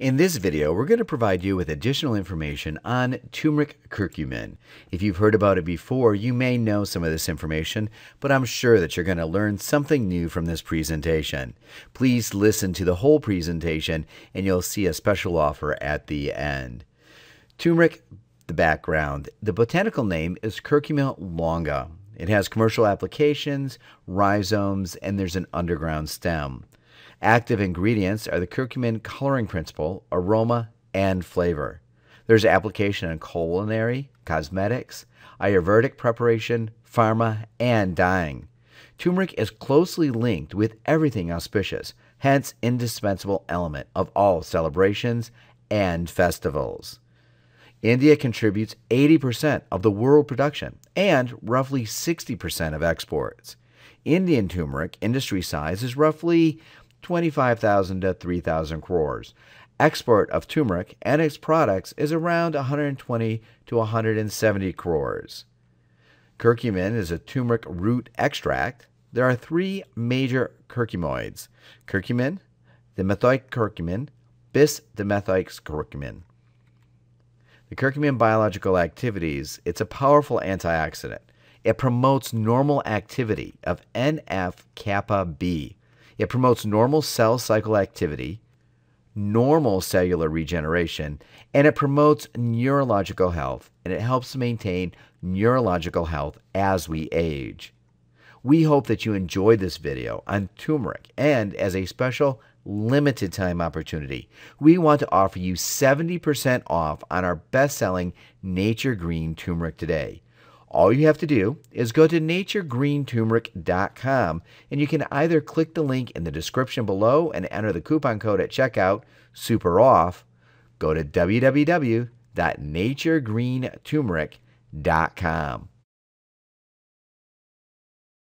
In this video, we're going to provide you with additional information on turmeric curcumin. If you've heard about it before, you may know some of this information, but I'm sure that you're going to learn something new from this presentation. Please listen to the whole presentation and you'll see a special offer at the end. Turmeric, the background. The botanical name is Curcuma longa. It has commercial applications, rhizomes, and there's an underground stem. Active ingredients are the curcumin coloring principle, aroma, and flavor. There's application in culinary, cosmetics, Ayurvedic preparation, pharma, and dyeing. Turmeric is closely linked with everything auspicious, hence indispensable element of all celebrations and festivals. India contributes 80% of the world production and roughly 60% of exports. Indian turmeric industry size is roughly 25,000 to 3,000 crores. Export of turmeric and its products is around 120 to 170 crores. Curcumin is a turmeric root extract. There are three major curcumoids curcumin, dimethoic curcumin, bis curcumin. The curcumin biological activities, it's a powerful antioxidant. It promotes normal activity of NF kappa B, it promotes normal cell cycle activity, normal cellular regeneration, and it promotes neurological health, and it helps maintain neurological health as we age. We hope that you enjoyed this video on turmeric, and as a special limited time opportunity, we want to offer you 70% off on our best selling Nature Green turmeric today. All you have to do is go to naturegreenturmeric.com and you can either click the link in the description below and enter the coupon code at checkout, SUPEROFF. Go to www.naturegreenturmeric.com.